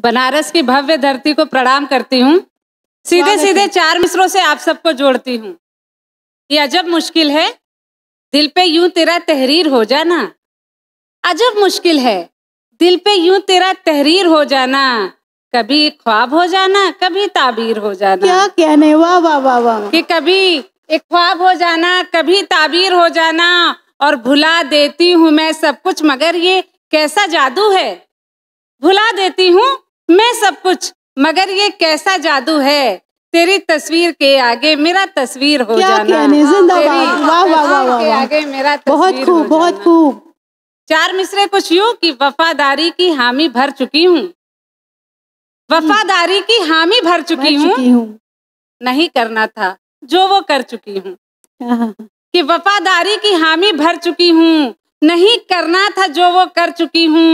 बनारस की भव्य धरती को प्रणाम करती हूँ सीधे सीधे चार मिसरों से आप सबको जोड़ती हूँ ये अजब मुश्किल है दिल पे यूं तेरा तहरीर हो जाना अजब मुश्किल है दिल पे यूं तेरा तहरीर हो जाना कभी ख्वाब हो जाना कभी ताबीर हो जाना क्या कहने वाह वाह वाह वाह कि कभी एक ख्वाब हो जाना कभी ताबीर हो जाना और भुला देती हूँ मैं सब कुछ मगर ये कैसा जादू है भुला देती हूँ मैं सब कुछ मगर ये कैसा जादू है तेरी तस्वीर के आगे मेरा तस्वीर हो क्या जाना हाँ, जिंदाबाद वाह वाह वाह वाह आगे मेरा बहुत खूब बहुत खूब चार मिसरे कुछ यू कि वफादारी की हामी भर चुकी हूँ वफादारी की हामी भर चुकी हूँ नहीं करना था जो वो कर चुकी हूँ हाँ। कि वफादारी की हामी भर चुकी हूँ नहीं करना था जो वो कर चुकी हूँ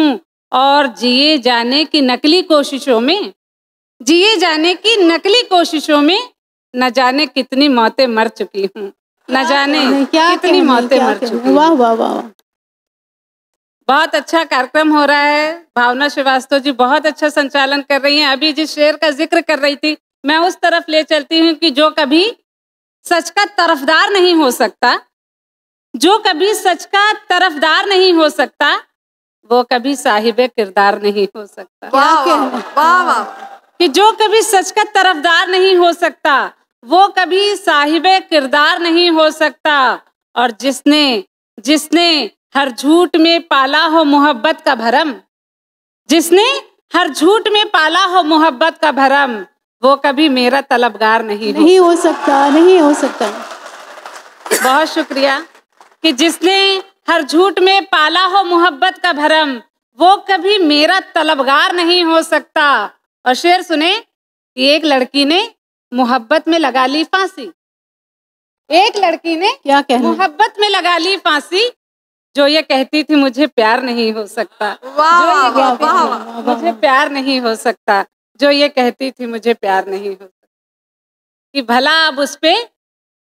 और जिए जाने की नकली कोशिशों में जिए जाने की नकली कोशिशों में न जाने कितनी मौतें मर चुकी हूँ न जाने क्या कितनी मौतें मर चुकी वाह वाह वाह बहुत अच्छा कार्यक्रम हो रहा है भावना श्रीवास्तव जी बहुत अच्छा संचालन कर रही हैं अभी जिस शेर का जिक्र कर रही थी मैं उस तरफ ले चलती हूँ कि जो कभी सच का तरफदार नहीं हो सकता जो कभी सच का तरफदार नहीं हो सकता वो कभी साहिब किरदार नहीं हो सकता वाँ वाँ वाँ वाँ। कि जो कभी सच का तरफदार नहीं हो सकता वो कभी साहिब किरदार नहीं हो सकता और जिसने जिसने हर झूठ में पाला हो मोहब्बत का भरम जिसने हर झूठ में पाला हो मोहब्बत का भरम वो कभी मेरा तलबगार नहीं नहीं हो सकता नहीं हो सकता बहुत शुक्रिया कि जिसने हर झूठ में पाला हो मोहब्बत का भरम वो कभी मेरा तलबगार नहीं हो सकता और शेर सुने कि एक लड़की ने मोहब्बत में लगा ली फांसी एक लड़की ने क्या कहना मोहब्बत में लगा ली फांसी जो ये कहती थी मुझे प्यार नहीं हो सकता जो ये कहती थी मुझे प्यार नहीं हो सकता जो ये कहती थी मुझे प्यार नहीं हो सकता कि भला अब उस पर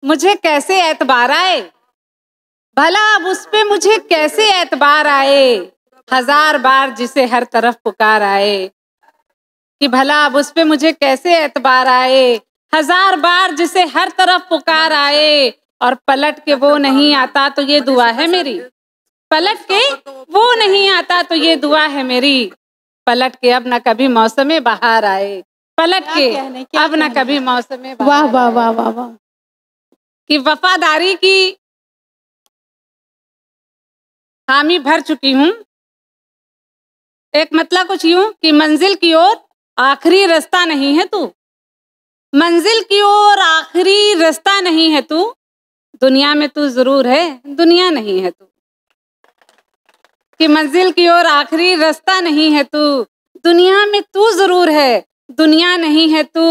मुझे कैसे एतबार आए भला अब उस पे मुझे कैसे एतबार आए हजार बार जिसे हर तरफ पुकार आए कि भला अब उस पे मुझे कैसे एतबार आए हजार बार जिसे हर तरफ पुकार आए और पलट के वो नहीं आता तो ये दुआ है मेरी पलट के वो नहीं आता तो ये दुआ है मेरी पलट के अब ना कभी मौसम बाहर आए पलट के अब ना कभी मौसम वाह वाह वाह वाह वाह कि वफादारी की हामी भर चुकी हूँ एक मतलब कुछ यूं कि मंजिल की ओर आखिरी रास्ता नहीं है तू मंजिल की ओर आखिरी रास्ता नहीं है तू दुनिया में तू जरूर है दुनिया नहीं है तू कि मंजिल की ओर आखिरी रास्ता नहीं है तू दुनिया में तू जरूर है दुनिया नहीं है तू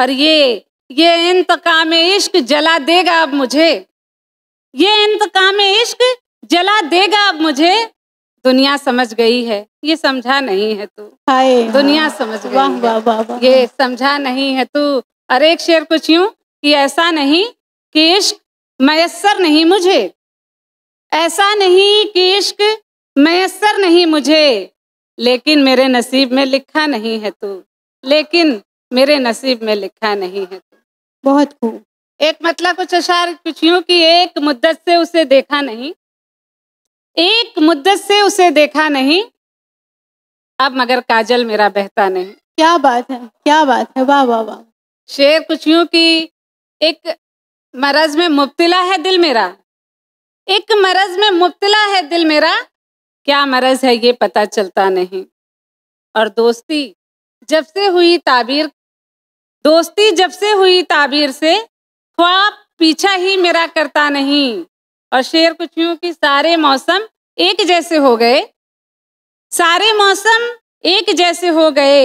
और ये ये इंतकाम इश्क जला देगा अब मुझे ये इंतकाम इश्क जला देगा अब मुझे दुनिया समझ गई है ये समझा नहीं है तू हाय दुनिया समझ गई वाह वाह वाह ये समझा नहीं है तू अरे एक शेर कुछ यूं कि ऐसा नहीं कि इश्क मैसर नहीं मुझे ऐसा नहीं कि इश्क मैसर नहीं मुझे लेकिन मेरे नसीब में लिखा नहीं है तू लेकिन मेरे नसीब में लिखा नहीं है तू बहुत खूब एक मतलब कुछ अशार कुछ यूं कि एक मुद्दत से उसे देखा नहीं एक मुद्दत से उसे देखा नहीं अब मगर काजल मेरा बहता नहीं क्या बात है क्या बात है वाह वाह वाह शेर कुछ यूं की एक मरज में मुब्तला है दिल मेरा एक मरज में मुब्तला है दिल मेरा क्या मरज है ये पता चलता नहीं और दोस्ती जब से हुई ताबीर दोस्ती जब से हुई ताबीर से ख्वाब पीछा ही मेरा करता नहीं और शेर कुछ की सारे मौसम एक जैसे हो गए सारे मौसम एक जैसे हो गए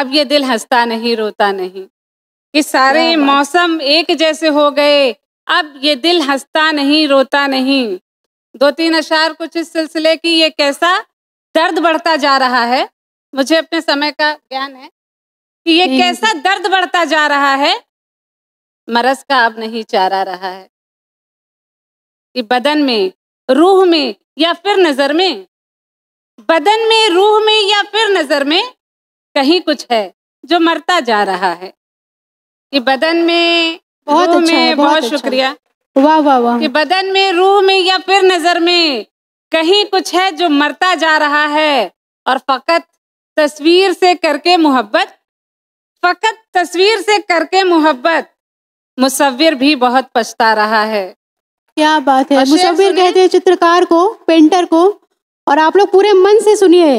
अब ये दिल हंसता नहीं रोता नहीं कि सारे मौसम एक जैसे हो गए अब ये दिल हंसता नहीं रोता नहीं दो तीन अशार कुछ इस सिलसिले की ये कैसा दर्द बढ़ता जा रहा है मुझे अपने समय का ज्ञान है कि ये कैसा दर्द बढ़ता जा रहा है मरस का अब नहीं चारा रहा है बदन में रूह में या फिर नजर में बदन में रूह में या फिर नजर में कहीं कुछ है जो मरता जा रहा है कि बदन में बहुत अच्छा में बहुत, बहुत अच्छा शुक्रिया वाह वाह वाह कि बदन में रूह में या फिर नजर में कहीं कुछ है जो मरता जा रहा है और फकत तस्वीर से करके मोहब्बत फकत तस्वीर से करके मोहब्बत मुसविर भी बहुत पछता रहा है क्या बात है मुसविर कहते हैं चित्रकार को पेंटर को और आप लोग पूरे मन से सुनिए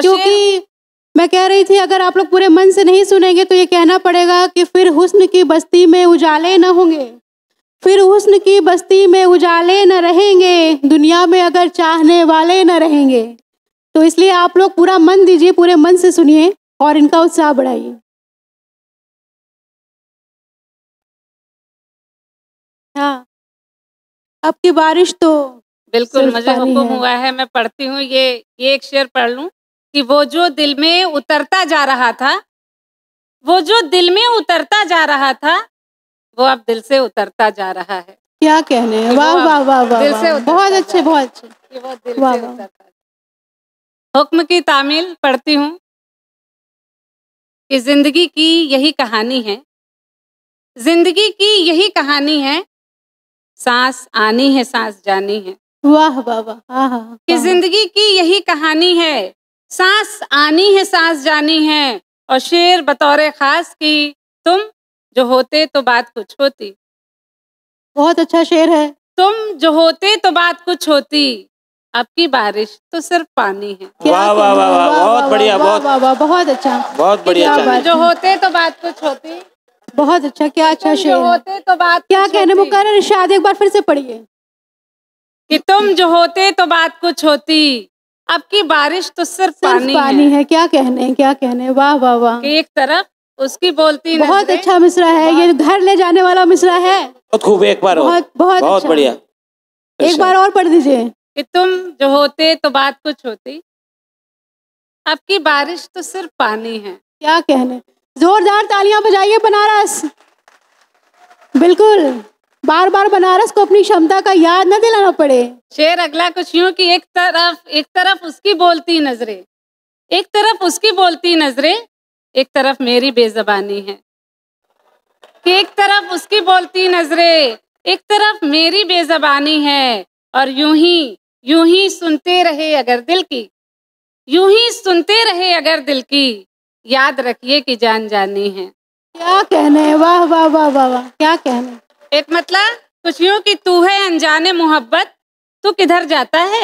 क्योंकि मैं कह रही थी अगर आप लोग पूरे मन से नहीं सुनेंगे तो ये कहना पड़ेगा कि फिर हुस्न की बस्ती में उजाले न होंगे फिर हुस्न की बस्ती में उजाले न रहेंगे दुनिया में अगर चाहने वाले न रहेंगे तो इसलिए आप लोग पूरा मन दीजिए पूरे मन से सुनिए और इनका उत्साह बढ़ाइए अब की बारिश तो बिल्कुल मुझे हुक्म हुआ है मैं पढ़ती हूँ ये ये एक शेर पढ़ लूँ कि वो जो दिल में उतरता जा रहा था वो जो दिल में उतरता जा रहा था वो अब दिल से उतरता जा रहा है क्या कहने वाह वाह वाह वाह दिल से बहुत अच्छे बहुत अच्छे हुक्म की तामील पढ़ती हूँ कि जिंदगी की यही कहानी है जिंदगी की यही कहानी है सांस आनी है सांस जानी है वाह वाह हाँ, हाँ, हाँ। कि जिंदगी की यही कहानी है सांस आनी है सांस जानी है और शेर बतौर खास की तुम जो होते तो बात कुछ होती बहुत अच्छा शेर है तुम जो होते तो बात कुछ होती आपकी बारिश तो सिर्फ पानी है वाह वाह वाह वाह बहुत बढ़िया बहुत बहुत अच्छा बहुत बढ़िया जो होते तो बात कुछ होती बहुत अच्छा क्या अच्छा शेर होते तो बात क्या कहने मुकर इरशाद एक बार फिर से पढ़िए कि तुम जो होते तो बात कुछ होती अब की बारिश तो सिर्फ, सिर्फ पानी, पानी है।, है क्या कहने क्या कहने वाह वाह वाह एक तरफ उसकी बोलती बहुत अच्छा मिसरा है ये घर ले जाने वाला मिसरा है बहुत खूब एक बार बहुत बहुत बहुत अच्छा। बढ़िया एक अच्छा। बार और पढ़ दीजिए कि तुम जो होते तो बात कुछ होती अब की बारिश तो सिर्फ पानी है क्या कहने जोरदार तालियां बजाइए बनारस बिल्कुल बार बार बनारस को अपनी क्षमता का याद न दिलाना पड़े शेर अगला कुछ यूं कि एक तरफ एक तरफ उसकी बोलती नजरे एक तरफ उसकी बोलती नजरे एक तरफ मेरी बेजबानी है कि एक तरफ उसकी बोलती नजरे एक तरफ मेरी बेजबानी है और यूं ही यूं ही सुनते रहे अगर दिल की यूं ही सुनते रहे अगर दिल की याद रखिए कि जान जानी है क्या कहने वाह वाह वाह वाह वा, क्या कहने एक मतलब खुशियों की तू है अनजाने मोहब्बत तू किधर जाता है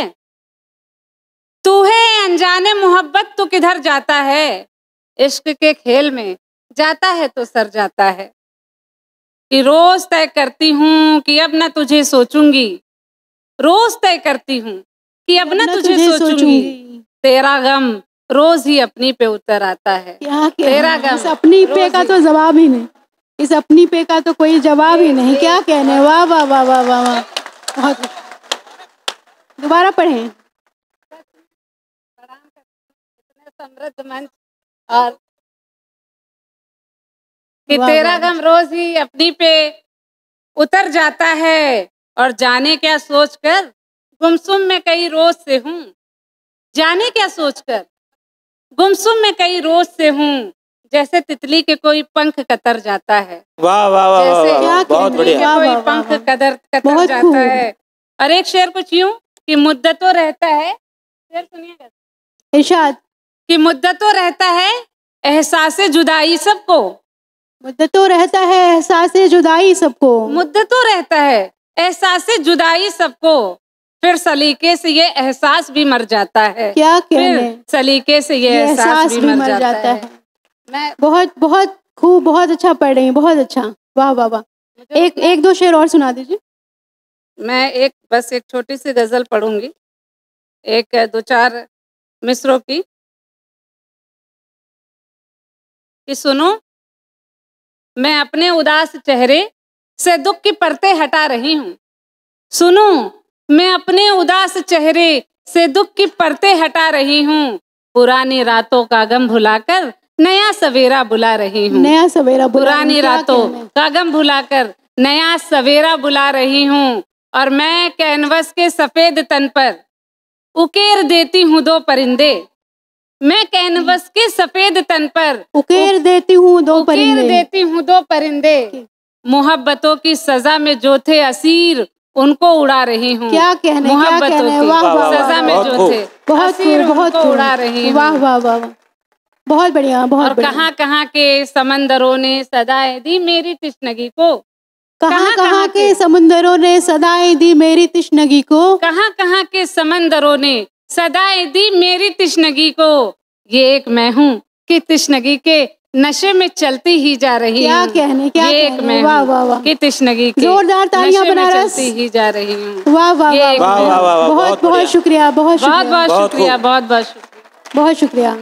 तू है अनजाने मोहब्बत तू किधर जाता है इश्क के खेल में जाता है तो सर जाता है कि रोज तय करती हूँ कि अब ना तुझे सोचूंगी रोज तय करती हूँ कि अब ना तुझे, तुझे सोचूंगी।, सोचूंगी तेरा गम रोज ही अपनी पे उतर आता है क्या तेरा हाँ, गम इस अपनी पे का तो जवाब ही नहीं इस अपनी पे का तो कोई जवाब ही नहीं क्या कहने वाह वाह वाह वाह वाह वाह बहुत दोबारा पढ़े समृद्ध मंच और कि तेरा गम रोज ही अपनी पे उतर जाता है और जाने क्या सोचकर गुमसुम में कई रोज से हूँ जाने क्या सोचकर गुमसुम में कई रोज से हूँ जैसे तितली के कोई पंख कतर जाता है वाह वाह वाह वाह बहुत बढ़िया कोई पंख कदर कतर जाता है और एक शेर कुछ यूं कि मुद्दतों रहता है शेर सुनिए इरशाद कि मुद्दतों रहता है एहसास जुदाई सबको मुद्दतों रहता है एहसास जुदाई सबको मुद्दतों रहता है एहसास जुदाई सबको फिर सलीके से ये एहसास भी मर जाता है क्या फिर सलीके से ये, एहसास, भी, भी, मर, मर जाता, जाता है, है। मैं बहुत बहुत खूब बहुत अच्छा पढ़ रही हूँ बहुत अच्छा वाह वाह वाह एक एक दो शेर और सुना दीजिए मैं एक बस एक छोटी सी गजल पढ़ूंगी एक दो चार मिसरों की कि सुनो मैं अपने उदास चेहरे से दुख की परतें हटा रही हूँ सुनो मैं अपने उदास चेहरे से दुख की परतें हटा रही हूँ पुरानी रातों का गम भुलाकर नया सवेरा बुला रही हूँ नया सवेरा पुरानी रातों का गम भुलाकर नया सवेरा बुला रही हूँ और मैं कैनवस के सफेद तन पर उकेर देती हूँ दो परिंदे मैं कैनवस के सफेद तन पर उकेर देती हूँ दो परिंदे उकेर देती हूँ दो परिंदे मोहब्बतों की सजा में जो थे असीर उनको उड़ा रही हूँ क्या कहने क्या कहने वाह वाह सजा में जो थे बहुत बहुत उड़ा रही वाह वाह वाह बहुत बढ़िया बहुत और कहाँ कहाँ के समंदरों ने सदाए दी मेरी तिश्नगी को कहाँ कहाँ के समंदरों ने सदाए दी मेरी तिश्नगी को कहाँ कहाँ के समंदरों ने सदाए दी मेरी तिश्नगी को ये एक मैं हूँ कि तिश्नगी के नशे में चलती ही जा रही क्या कहने क्या ये एक वाह वाह वाह की जोरदार तालियां बनारस चलती ही जा रही हूँ वाह वाह वाह वाह बहुत बहुत शुक्रिया बहुत बहुत बहुत शुक्रिया बहुत बहुत बहुत शुक्रिया